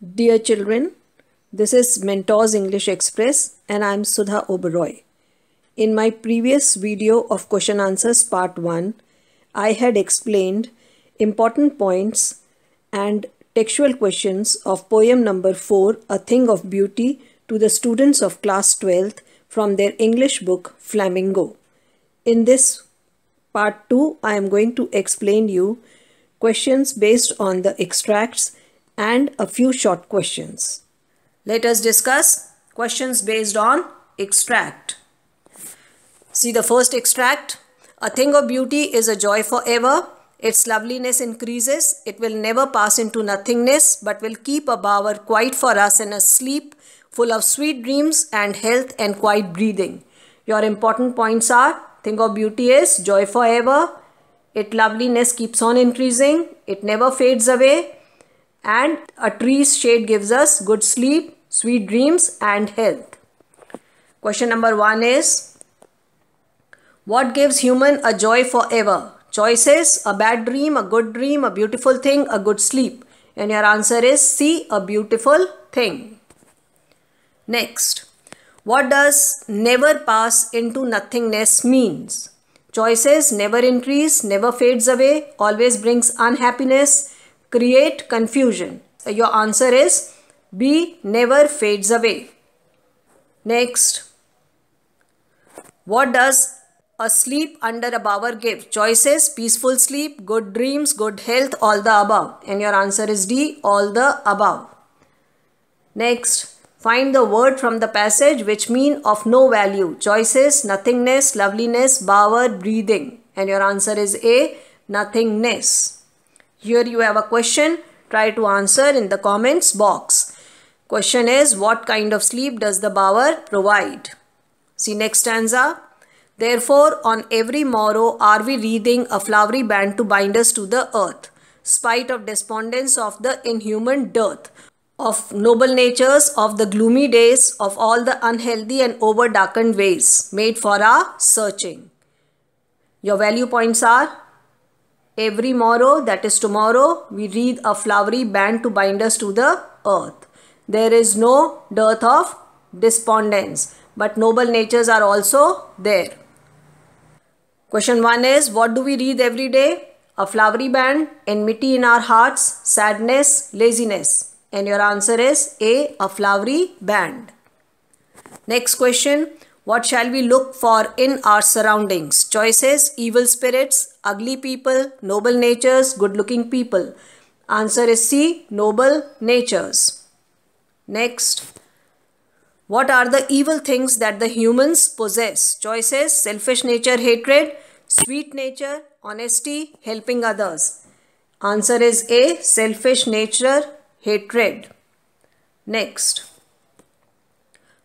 Dear children, this is Mentors English Express and I am Sudha Oberoi. In my previous video of question answers part 1, I had explained important points and textual questions of poem number 4, A Thing of Beauty to the students of class 12th from their English book Flamingo. In this part 2, I am going to explain you questions based on the extracts and a few short questions. Let us discuss questions based on extract. See the first extract. A thing of beauty is a joy forever. Its loveliness increases. It will never pass into nothingness, but will keep a bower quiet for us in a sleep full of sweet dreams and health and quiet breathing. Your important points are thing of beauty is joy forever. Its loveliness keeps on increasing. It never fades away and a tree's shade gives us good sleep, sweet dreams and health. Question number one is What gives human a joy forever? Choices, a bad dream, a good dream, a beautiful thing, a good sleep. And your answer is C, a beautiful thing. Next, what does never pass into nothingness means? Choices never increase, never fades away, always brings unhappiness, create confusion. So your answer is B never fades away. Next, what does a sleep under a bower give? Choices, peaceful sleep, good dreams, good health, all the above. And your answer is D, all the above. Next, find the word from the passage which mean of no value. Choices, nothingness, loveliness, bower, breathing. And your answer is A, nothingness. Here you have a question. Try to answer in the comments box. Question is what kind of sleep does the bower provide? See next stanza. Therefore, on every morrow are we wreathing a flowery band to bind us to the earth, spite of despondence of the inhuman dearth, of noble natures, of the gloomy days, of all the unhealthy and over darkened ways made for our searching. Your value points are Every morrow, that is tomorrow, we wreathe a flowery band to bind us to the earth. There is no dearth of despondence, but noble natures are also there. Question 1 is What do we wreathe every day? A flowery band, enmity in our hearts, sadness, laziness. And your answer is A. A flowery band. Next question what shall we look for in our surroundings? Choices, evil spirits, ugly people, noble natures, good looking people. Answer is C. Noble natures. Next. What are the evil things that the humans possess? Choices, selfish nature, hatred, sweet nature, honesty, helping others. Answer is A. Selfish nature, hatred. Next.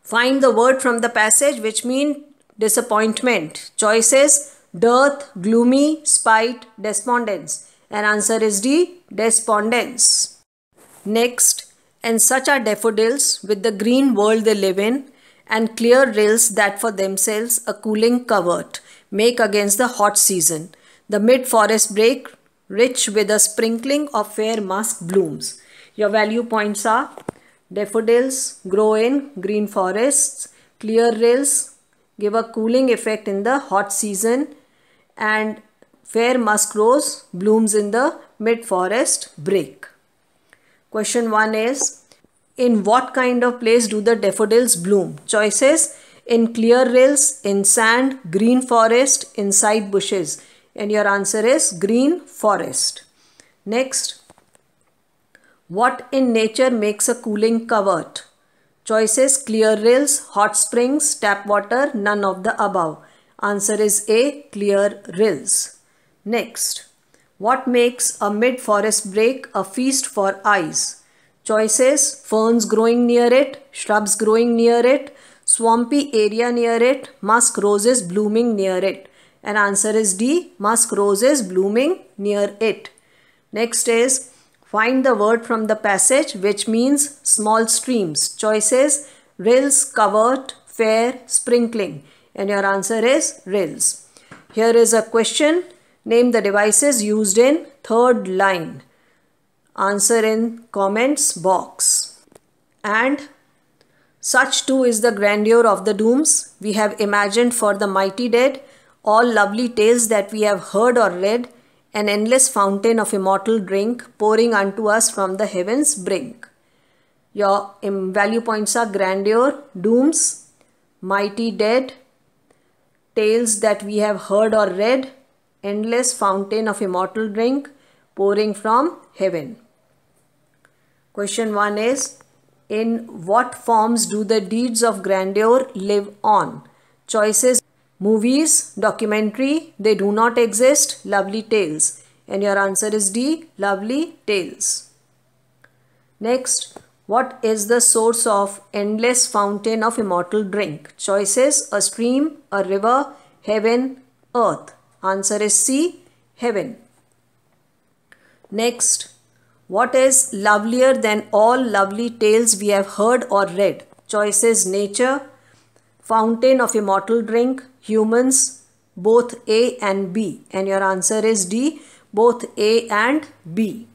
Find the word from the passage which mean disappointment. Choices dearth, gloomy, spite, despondence. And answer is D, despondence. Next, and such are daffodils with the green world they live in and clear rills that for themselves a cooling covert make against the hot season. The mid-forest break rich with a sprinkling of fair musk blooms. Your value points are Daffodils grow in green forests, clear rills give a cooling effect in the hot season and fair musk rose blooms in the mid forest break. Question 1 is In what kind of place do the daffodils bloom? Choices in clear rills, in sand, green forest, inside bushes. And your answer is green forest. Next, what in nature makes a cooling covert? Choices clear rills, hot springs, tap water, none of the above. Answer is A clear rills. Next, what makes a mid forest break a feast for eyes? Choices ferns growing near it, shrubs growing near it, swampy area near it, musk roses blooming near it. And answer is D musk roses blooming near it. Next is Find the word from the passage which means small streams. Choices rills, covert, fair, sprinkling. And your answer is rills. Here is a question. Name the devices used in third line. Answer in comments box. And such too is the grandeur of the dooms we have imagined for the mighty dead. All lovely tales that we have heard or read an endless fountain of immortal drink pouring unto us from the heaven's brink. Your value points are grandeur, dooms, mighty dead, tales that we have heard or read, endless fountain of immortal drink pouring from heaven. Question 1 is In what forms do the deeds of grandeur live on? Choices Movies, documentary, they do not exist, lovely tales. And your answer is D, lovely tales. Next, what is the source of endless fountain of immortal drink? Choices, a stream, a river, heaven, earth. Answer is C, heaven. Next, what is lovelier than all lovely tales we have heard or read? Choices, nature, Fountain of immortal drink, humans, both A and B. And your answer is D, both A and B.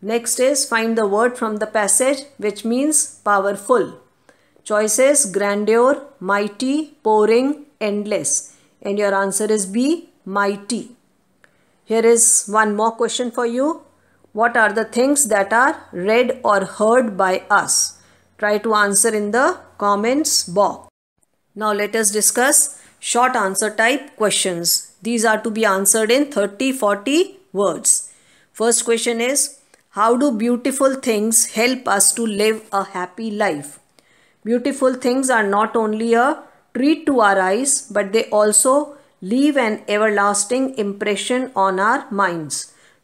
Next is find the word from the passage which means powerful. Choices grandeur, mighty, pouring, endless. And your answer is B, mighty. Here is one more question for you. What are the things that are read or heard by us? Try to answer in the comments box. Now let us discuss short answer type questions. These are to be answered in 30-40 words. First question is, how do beautiful things help us to live a happy life? Beautiful things are not only a treat to our eyes, but they also leave an everlasting impression on our minds.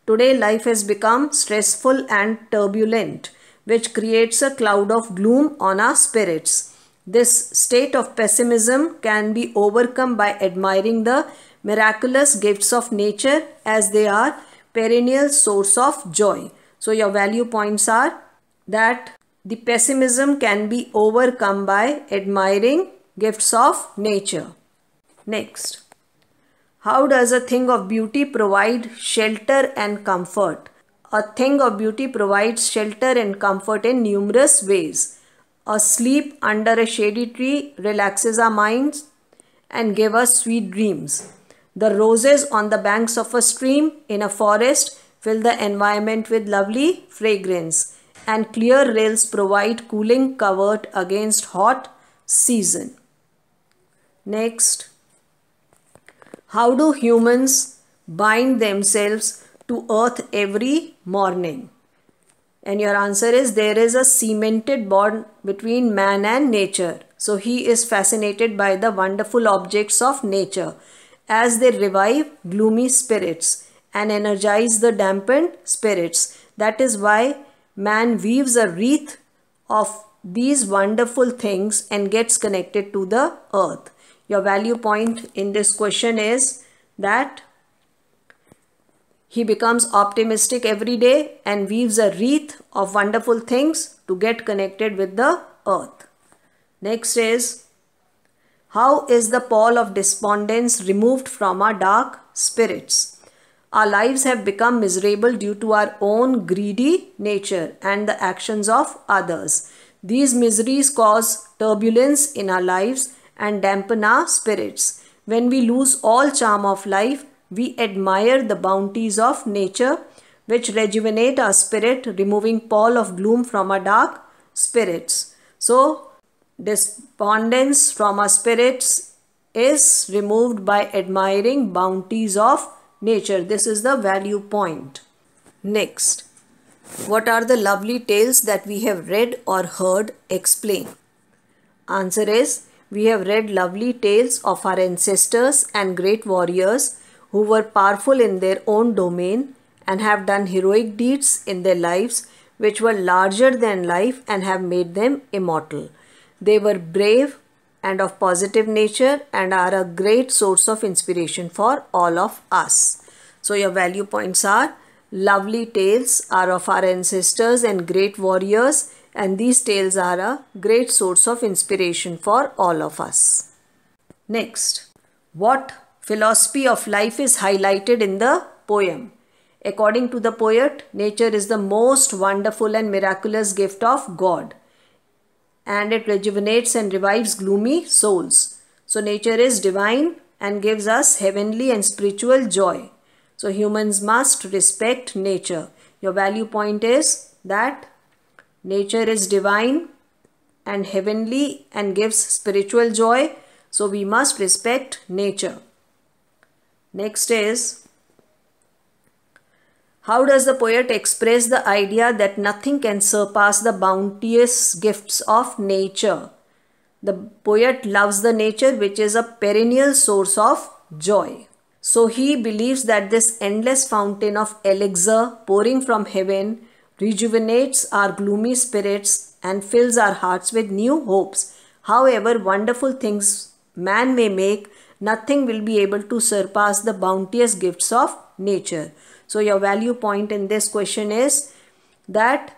Today, life has become stressful and turbulent which creates a cloud of gloom on our spirits. This state of pessimism can be overcome by admiring the miraculous gifts of nature as they are perennial source of joy. So your value points are that the pessimism can be overcome by admiring gifts of nature. Next, how does a thing of beauty provide shelter and comfort? A thing of beauty provides shelter and comfort in numerous ways. A sleep under a shady tree relaxes our minds and gives us sweet dreams. The roses on the banks of a stream in a forest fill the environment with lovely fragrance and clear rails provide cooling covert against hot season. Next, how do humans bind themselves to earth every morning? And your answer is there is a cemented bond between man and nature. So he is fascinated by the wonderful objects of nature as they revive gloomy spirits and energize the dampened spirits. That is why man weaves a wreath of these wonderful things and gets connected to the earth. Your value point in this question is that he becomes optimistic every day and weaves a wreath of wonderful things to get connected with the earth. Next is How is the pall of despondence removed from our dark spirits? Our lives have become miserable due to our own greedy nature and the actions of others. These miseries cause turbulence in our lives and dampen our spirits. When we lose all charm of life, we admire the bounties of nature which rejuvenate our spirit, removing pall of gloom from our dark spirits. So, despondence from our spirits is removed by admiring bounties of nature. This is the value point. Next, what are the lovely tales that we have read or heard? Explain. Answer is, we have read lovely tales of our ancestors and great warriors who were powerful in their own domain and have done heroic deeds in their lives which were larger than life and have made them immortal. They were brave and of positive nature and are a great source of inspiration for all of us. So your value points are lovely tales are of our ancestors and great warriors and these tales are a great source of inspiration for all of us. Next, what philosophy of life is highlighted in the poem. According to the poet, nature is the most wonderful and miraculous gift of God and it rejuvenates and revives gloomy souls. So nature is divine and gives us heavenly and spiritual joy. So humans must respect nature. Your value point is that nature is divine and heavenly and gives spiritual joy. So we must respect nature. Next is how does the poet express the idea that nothing can surpass the bounteous gifts of nature? The poet loves the nature which is a perennial source of joy. So he believes that this endless fountain of elixir pouring from heaven rejuvenates our gloomy spirits and fills our hearts with new hopes. However wonderful things man may make, Nothing will be able to surpass the bounteous gifts of nature. So your value point in this question is that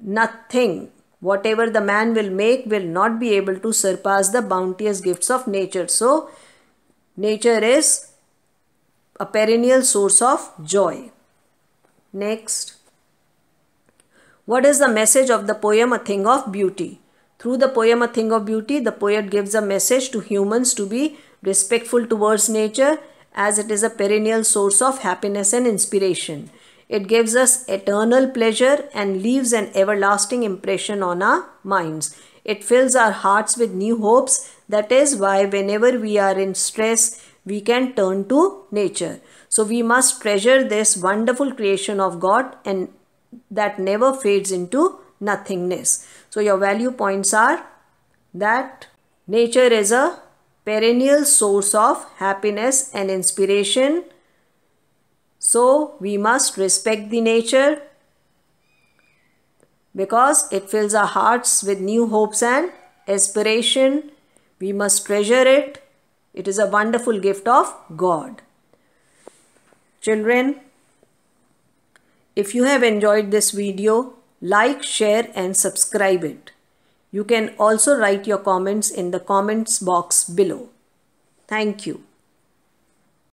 nothing, whatever the man will make will not be able to surpass the bounteous gifts of nature. So nature is a perennial source of joy. Next. What is the message of the poem A Thing of Beauty? Through the poem A Thing of Beauty, the poet gives a message to humans to be respectful towards nature as it is a perennial source of happiness and inspiration. It gives us eternal pleasure and leaves an everlasting impression on our minds. It fills our hearts with new hopes. That is why whenever we are in stress, we can turn to nature. So we must treasure this wonderful creation of God and that never fades into nothingness. So your value points are that nature is a perennial source of happiness and inspiration. So we must respect the nature because it fills our hearts with new hopes and aspiration. We must treasure it. It is a wonderful gift of God. Children, if you have enjoyed this video, like, share and subscribe it. You can also write your comments in the comments box below. Thank you.